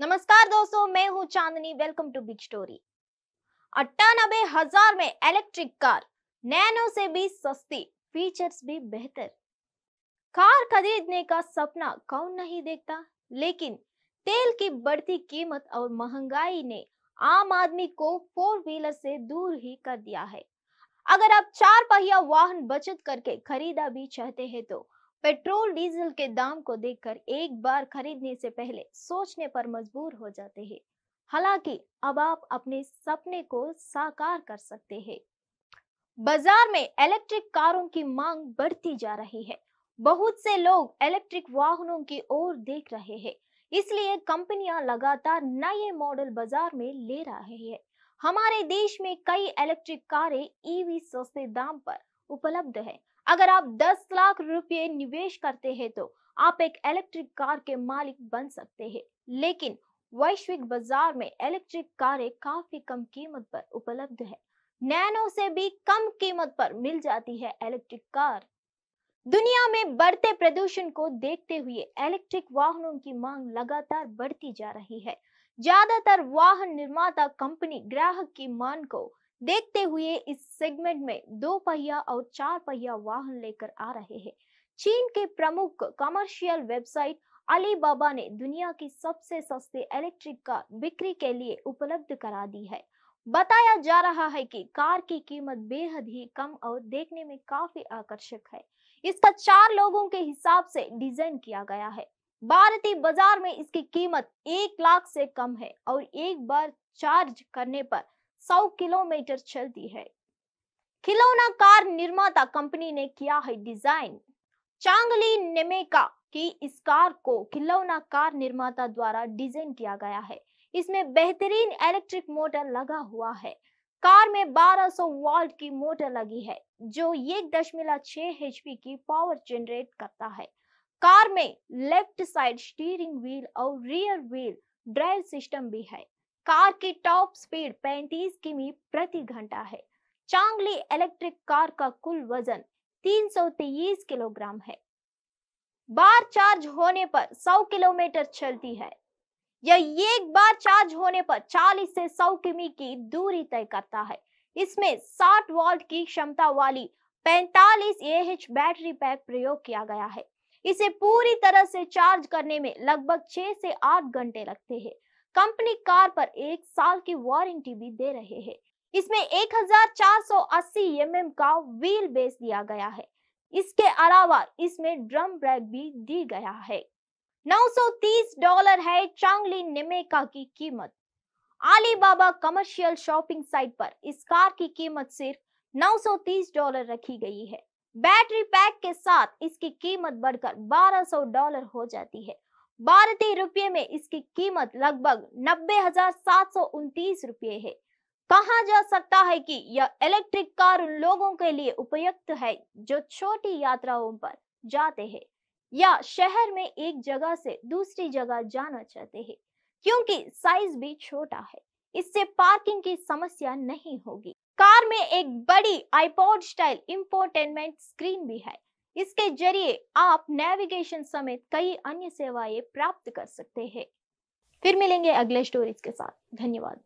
नमस्कार दोस्तों मैं हूं Chandni welcome to big story अट्ठानबे हजार में इलेक्ट्रिक कार नैनो से भी सस्ती फीचर्स भी बेहतर कार खरीदने का सपना कौन नहीं देखता लेकिन तेल की बढ़ती कीमत और महंगाई ने आम आदमी को फोर व्हीलर से दूर ही कर दिया है अगर आप चार पहिया वाहन बचत करके खरीदा भी चाहते हैं तो पेट्रोल डीजल के दाम को देखकर एक बार खरीदने से पहले सोचने पर मजबूर हो जाते हैं हालांकि अब आप अपने सपने को साकार कर सकते हैं बाजार में इलेक्ट्रिक कारों की मांग बढ़ती जा रही है बहुत से लोग इलेक्ट्रिक वाहनों की ओर देख रहे हैं इसलिए कंपनियां लगातार नए मॉडल बाजार में ले रहे हैं हमारे देश में कई इलेक्ट्रिक कारें ईवी सस्ते दाम पर उपलब्ध है अगर आप 10 लाख रुपए निवेश करते हैं तो आप एक इलेक्ट्रिक कार के मालिक बन सकते हैं लेकिन वैश्विक बाजार में इलेक्ट्रिक कारें काफी कम कीमत पर उपलब्ध है नैनो से भी कम कीमत पर मिल जाती है इलेक्ट्रिक कार दुनिया में बढ़ते प्रदूषण को देखते हुए इलेक्ट्रिक वाहनों की मांग लगातार बढ़ती जा रही है ज्यादातर वाहन निर्माता कंपनी ग्राहक की मांग को देखते हुए इस सेगमेंट में दो पहिया और चार पहिया वाहन लेकर आ रहे हैं चीन के प्रमुख कमर्शियल वेबसाइट अलीबाबा ने दुनिया की सबसे सस्ते इलेक्ट्रिक कार बिक्री के लिए उपलब्ध करा दी है बताया जा रहा है कि कार की कीमत बेहद ही कम और देखने में काफी आकर्षक है इसका चार लोगों के हिसाब से डिजाइन किया गया है भारतीय बाजार में इसकी कीमत एक लाख से कम है और एक बार चार्ज करने पर सौ किलोमीटर चलती है खिलौना कार निर्माता कंपनी ने किया है डिजाइन चांगली नेमेका की इस कार को खिलौना कार निर्माता द्वारा डिजाइन किया गया है इसमें बेहतरीन इलेक्ट्रिक मोटर लगा हुआ है कार में 1200 वॉल्ट की मोटर लगी है जो एक दशमलव छह एच की पावर जनरेट करता है कार में लेफ्ट साइड स्टीयरिंग व्हील और रियर व्हील ड्राइव सिस्टम भी है कार की टॉप स्पीड 35 किमी प्रति घंटा है चांगली इलेक्ट्रिक कार का कुल वजन 323 किलोग्राम है बार चार्ज होने पर 100 किलोमीटर चलती है यह एक बार चार्ज होने पर 40 से 100 किमी की दूरी तय करता है इसमें 60 वोल्ट की क्षमता वाली 45 एएच बैटरी पैक प्रयोग किया गया है इसे पूरी तरह से चार्ज करने में लगभग 6 से 8 घंटे लगते हैं कंपनी कार पर एक साल की वारंटी भी दे रहे हैं इसमें 1480 mm का व्हील बेस दिया गया है इसके अलावा इसमें ड्रम ब्रेक भी दी गया है 930 डॉलर है चांगली निमेका की कीमत बाबा कमर्शियल शॉपिंग साइट पर इस कार की कीमत सिर्फ 930 डॉलर रखी गई है बैटरी पैक के साथ इसकी कीमत बढ़कर 1200 डॉलर हो जाती है भारतीय रुपये में इसकी कीमत लगभग नब्बे हजार सात सौ उनतीस रुपये है कहा जा सकता है कि यह इलेक्ट्रिक कार उन लोगों के लिए उपयुक्त है जो छोटी यात्राओं पर जाते हैं या शहर में एक जगह से दूसरी जगह जाना चाहते हैं क्योंकि साइज भी छोटा है इससे पार्किंग की समस्या नहीं होगी कार में एक बड़ी आईपॉड स्टाइल इंफोटेनमेंट स्क्रीन भी है इसके जरिए आप नेविगेशन समेत कई अन्य सेवाएं प्राप्त कर सकते हैं फिर मिलेंगे अगले स्टोरीज के साथ धन्यवाद